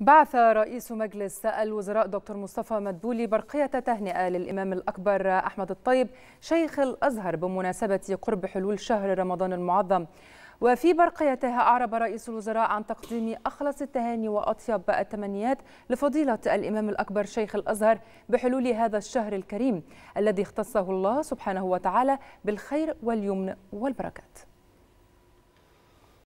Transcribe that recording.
بعث رئيس مجلس الوزراء دكتور مصطفى مدبولي برقية تهنئة للإمام الأكبر أحمد الطيب شيخ الأزهر بمناسبة قرب حلول شهر رمضان المعظم وفي برقيتها أعرب رئيس الوزراء عن تقديم أخلص التهاني وأطيب التمنيات لفضيلة الإمام الأكبر شيخ الأزهر بحلول هذا الشهر الكريم الذي اختصه الله سبحانه وتعالى بالخير واليمن والبركات